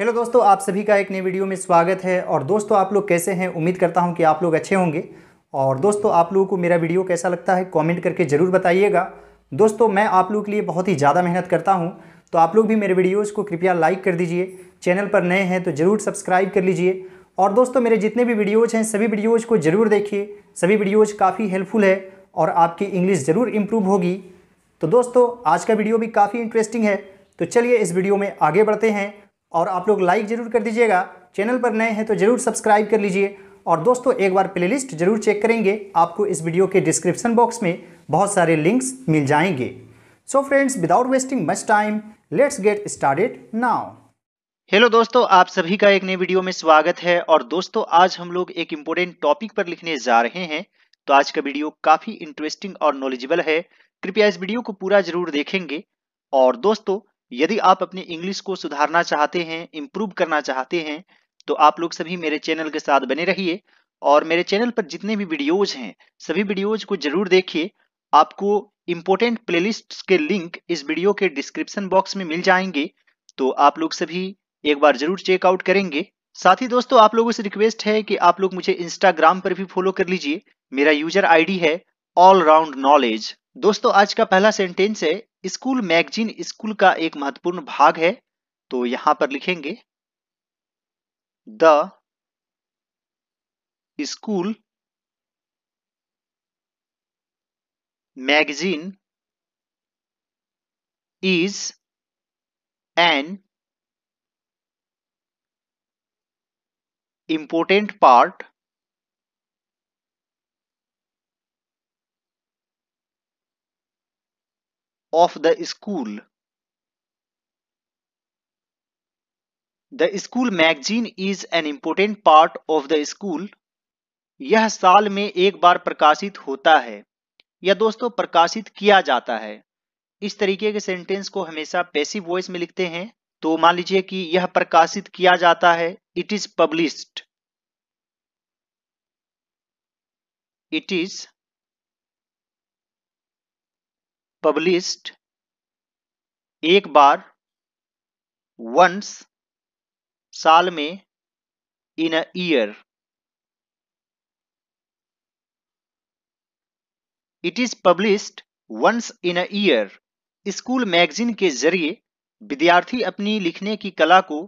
Hello दोस्तों आप सभी का एक नए वीडियो में स्वागत है और दोस्तों आप लोग कैसे हैं उम्मीद करता हूं कि आप लोग अच्छे होंगे और दोस्तों आप लोगों को मेरा वीडियो कैसा लगता है कमेंट करके ज़रूर बताइएगा दोस्तों मैं आप लोगों के लिए बहुत ही ज़्यादा मेहनत करता हूं तो आप लोग भी मेरे वीडियोज़ को कृपया लाइक कर दीजिए चैनल पर नए हैं तो ज़रूर सब्सक्राइब कर लीजिए और दोस्तों मेरे जितने भी वीडियोज़ हैं सभी वीडियोज़ को ज़रूर देखिए सभी वीडियोज़ काफ़ी हेल्पफुल है और आपकी इंग्लिश ज़रूर इम्प्रूव होगी तो दोस्तों आज का वीडियो भी काफ़ी इंटरेस्टिंग है तो चलिए इस वीडियो में आगे बढ़ते हैं और आप लोग लाइक ज़रूर कर दीजिएगा चैनल पर नए हैं तो ज़रूर सब्सक्राइब कर लीजिए और दोस्तों एक बार प्लेलिस्ट जरूर चेक करेंगे आपको इस वीडियो के डिस्क्रिप्शन बॉक्स में बहुत सारे लिंक्स मिल जाएंगे so friends without wasting much time let's get started now hello दोस्तों आप सभी का एक नए वीडियो में स्वागत है और दोस्तों आज हम लोग एक इम्पोर्टेंट टॉपिक पर लिखने जा रहे हैं तो आज का वीडियो काफ़ी इंटरेस्टिंग और नॉलेजेबल है कृपया इस वीडियो को पूरा जरूर देखेंगे और दोस्तों यदि आप अपनी इंग्लिश को सुधारना चाहते हैं इम्प्रूव करना चाहते हैं तो आप लोग सभी मेरे चैनल के साथ बने रहिए और मेरे चैनल पर जितने भी वीडियोज हैं सभी वीडियोज को जरूर देखिए आपको इम्पोर्टेंट प्लेलिस्ट के लिंक इस वीडियो के डिस्क्रिप्शन बॉक्स में मिल जाएंगे तो आप लोग सभी एक बार जरूर चेकआउट करेंगे साथ ही दोस्तों आप लोगों से रिक्वेस्ट है कि आप लोग मुझे इंस्टाग्राम पर भी फॉलो कर लीजिए मेरा यूजर आईडी है ऑल राउंड नॉलेज दोस्तों आज का पहला सेंटेंस है स्कूल मैगजीन स्कूल का एक महत्वपूर्ण भाग है तो यहां पर लिखेंगे the school magazine is an important part of the school. The school magazine is an important part of the school. यह साल में एक बार प्रकाशित होता है या दोस्तों प्रकाशित किया जाता है इस तरीके के सेंटेंस को हमेशा पैसिव वॉइस में लिखते हैं तो मान लीजिए कि यह प्रकाशित किया जाता है it is published it is published एक बार वंस साल में in a year it is published once in a year school magazine के जरिए विद्यार्थी अपनी लिखने की कला को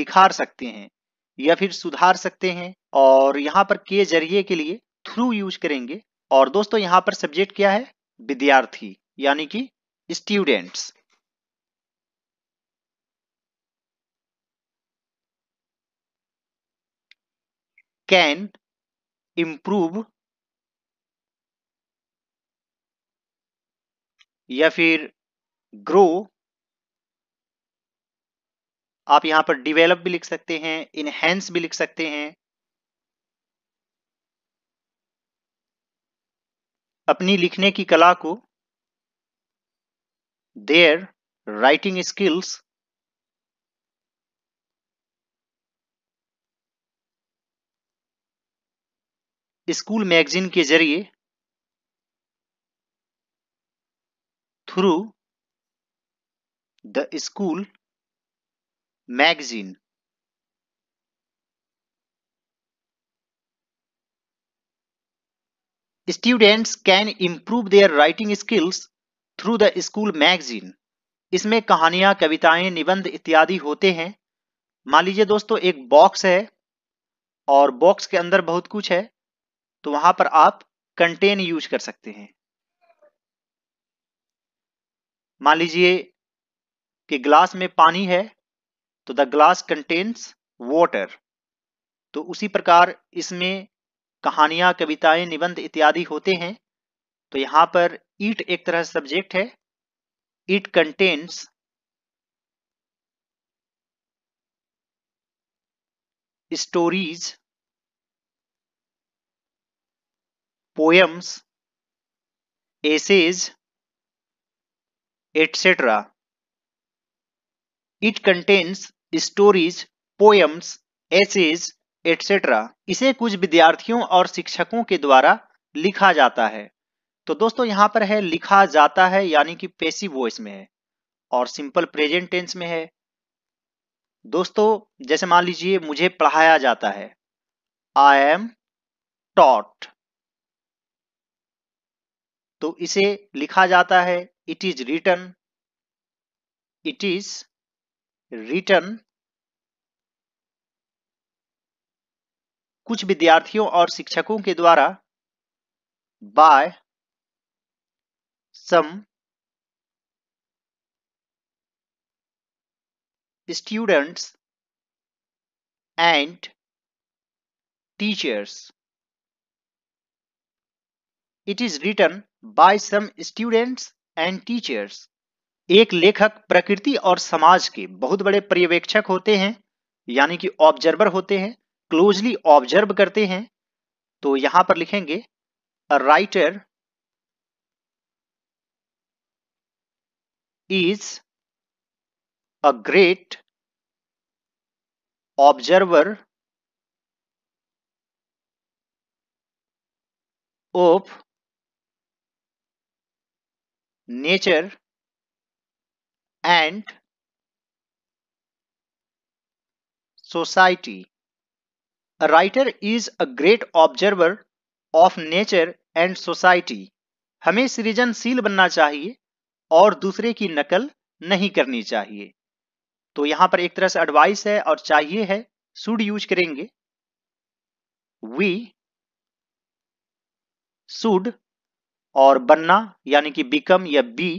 निखार सकते हैं या फिर सुधार सकते हैं और यहां पर के जरिए के लिए थ्रू यूज करेंगे और दोस्तों यहां पर सब्जेक्ट क्या है विद्यार्थी यानी कि स्टूडेंट्स कैन इंप्रूव या फिर ग्रो आप यहां पर डिवेलप भी लिख सकते हैं इनहेंस भी लिख सकते हैं अपनी लिखने की कला को their writing skills school magazine के जरिए through the school magazine students can improve their writing skills through the school magazine इसमें कहानियां कविताएं निबंध इत्यादि होते हैं मान लीजिए दोस्तों एक बॉक्स है और बॉक्स के अंदर बहुत कुछ है तो वहां पर आप कंटेन यूज कर सकते हैं मान लीजिए कि ग्लास में पानी है तो द ग्लास कंटेन्स वॉटर तो उसी प्रकार इसमें कहानियां कविताएं निबंध इत्यादि होते हैं तो यहां पर ईट एक तरह से सब्जेक्ट है it contains stories poems essays etcetera it contains stories poems essays etcetera इसे कुछ विद्यार्थियों और शिक्षकों के द्वारा लिखा जाता है तो दोस्तों यहां पर है लिखा जाता है यानी कि पेसिव वॉइस में है और सिंपल प्रेजेंट टेंस में है दोस्तों जैसे मान लीजिए मुझे पढ़ाया जाता है आई एम टॉट तो इसे लिखा जाता है it is written it is written कुछ विद्यार्थियों और शिक्षकों के द्वारा by some students and teachers. It is written by some students and teachers. एक लेखक प्रकृति और समाज के बहुत बड़े पर्यवेक्षक होते हैं यानी कि ऑब्जर्वर होते हैं क्लोजली ऑब्जर्व करते हैं तो यहां पर लिखेंगे writer is a great observer of nature and society. A writer is a great observer of nature and society. हमें सृजनशील बनना चाहिए और दूसरे की नकल नहीं करनी चाहिए तो यहां पर एक तरह से एडवाइस है और चाहिए है शुड यूज करेंगे वी शुड और बनना यानी कि बिकम या be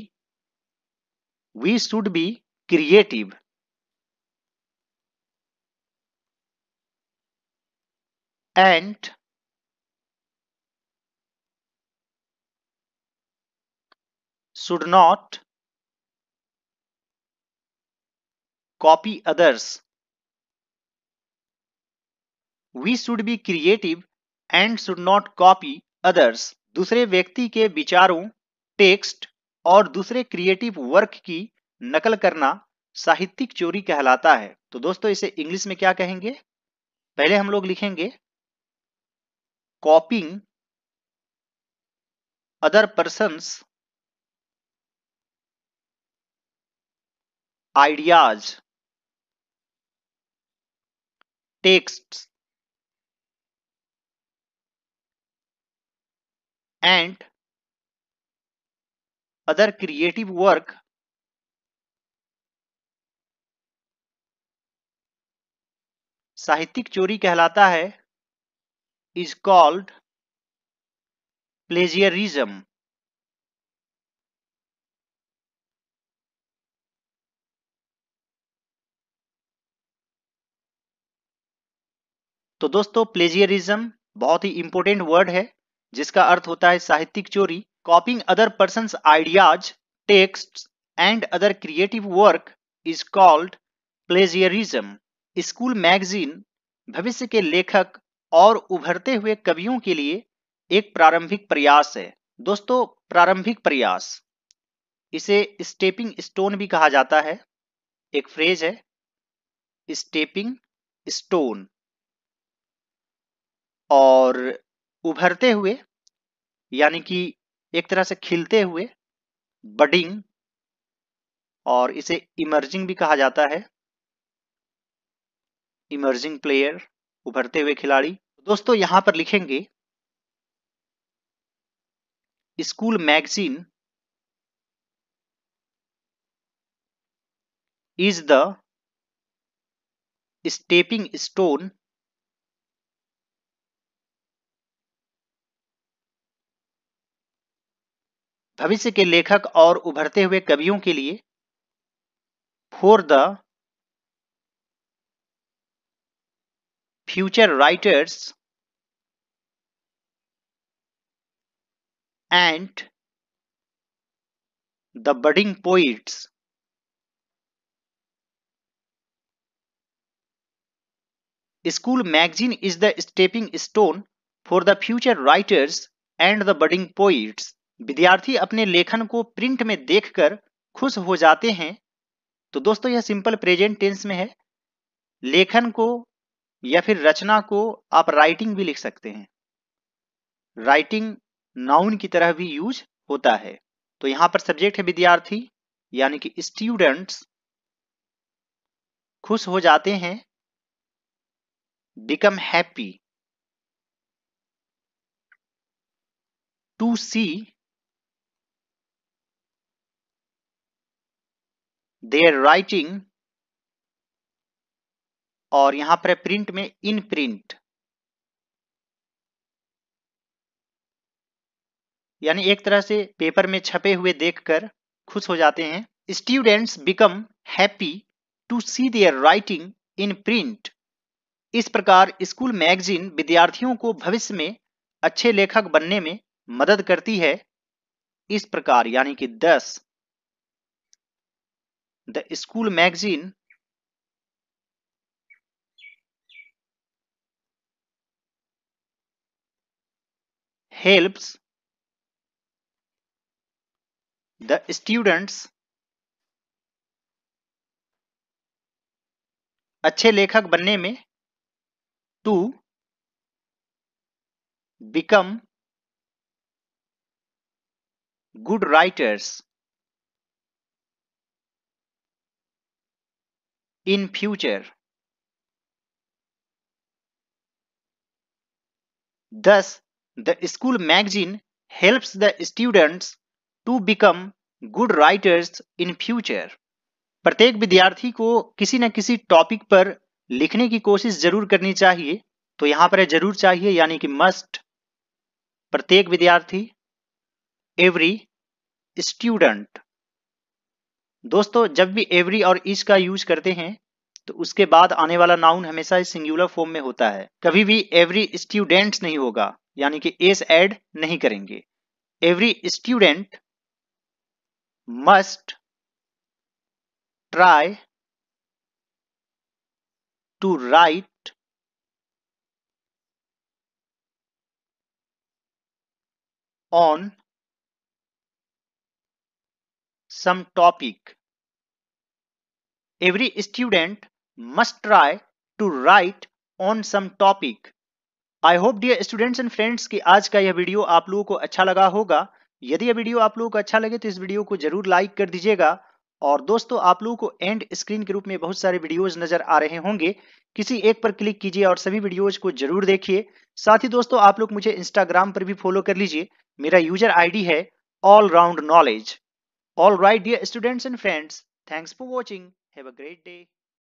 we should be creative and should not copy others. We should be creative and should not copy others. दूसरे व्यक्ति के विचारों टेक्स्ट और दूसरे क्रिएटिव वर्क की नकल करना साहित्यिक चोरी कहलाता है तो दोस्तों इसे इंग्लिश में क्या कहेंगे पहले हम लोग लिखेंगे copying other persons ideas texts and other creative work साहित्यिक चोरी कहलाता है इज कॉल्ड प्लेजियरिज्म तो दोस्तों प्लेजियरिज्म बहुत ही इंपॉर्टेंट वर्ड है जिसका अर्थ होता है साहित्यिक चोरी copying other person ideas text and other creative work is called plagiarism school magazine भविष्य के लेखक और उभरते हुए कवियों के लिए एक प्रारंभिक प्रयास है दोस्तों प्रारंभिक प्रयास इसे स्टेपिंग स्टोन भी कहा जाता है एक फ्रेज है स्टेपिंग स्टोन और उभरते हुए यानी कि एक तरह से खिलते हुए बडिंग और इसे इमर्जिंग भी कहा जाता है इमर्जिंग प्लेयर उभरते हुए खिलाड़ी दोस्तों यहां पर लिखेंगे school magazine is the stepping stone भविष्य के लेखक और उभरते हुए कवियों के लिए for the future writers and the budding poets school magazine is the stepping stone for the future writers and the budding poets विद्यार्थी अपने लेखन को प्रिंट में देखकर खुश हो जाते हैं तो दोस्तों यह सिंपल प्रेजेंट टेंस में है लेखन को या फिर रचना को आप राइटिंग भी लिख सकते हैं राइटिंग नाउन की तरह भी यूज होता है तो यहां पर सब्जेक्ट है विद्यार्थी यानी कि स्टूडेंट्स खुश हो जाते हैं become happy to see their writing और यहां पर प्रिंट में इन प्रिंट यानी एक तरह से पेपर में छपे हुए देखकर खुश हो जाते हैं students become happy to see their writing in print इस प्रकार स्कूल मैगजीन विद्यार्थियों को भविष्य में अच्छे लेखक बनने में मदद करती है इस प्रकार यानी कि दस The school magazine helps the students अच्छे लेखक बनने में to become good writers in future thus the school magazine help the students to become good writers in future प्रत्येक विद्यार्थी को किसी न किसी टॉपिक पर लिखने की कोशिश जरूर करनी चाहिए तो यहां पर जरूर चाहिए यानी कि मस्ट प्रत्येक विद्यार्थी एवरी स्टूडेंट दोस्तों जब भी एवरी और इस का यूज करते हैं तो उसके बाद आने वाला नाउन हमेशा सिंगुलर फॉर्म में होता है कभी भी एवरी स्टूडेंट्स नहीं होगा यानी कि एस एड नहीं करेंगे every student must try to write on some topic every student must try to write on some topic. I hope dear students and friends कि आज का यह वीडियो आप लोगों को अच्छा लगा होगा यदि यह वीडियो आप लोगों को अच्छा लगे तो इस वीडियो को जरूर लाइक कर दीजिएगा और दोस्तों आप लोगों को एंड स्क्रीन के रूप में बहुत सारे वीडियोस नजर आ रहे होंगे किसी एक पर क्लिक कीजिए और सभी वीडियोस को जरूर देखिए साथ ही दोस्तों आप लोग मुझे इंस्टाग्राम पर भी फॉलो कर लीजिए मेरा यूजर आईडी है all round knowledge all right dear students and friends thanks for watching Have a great day.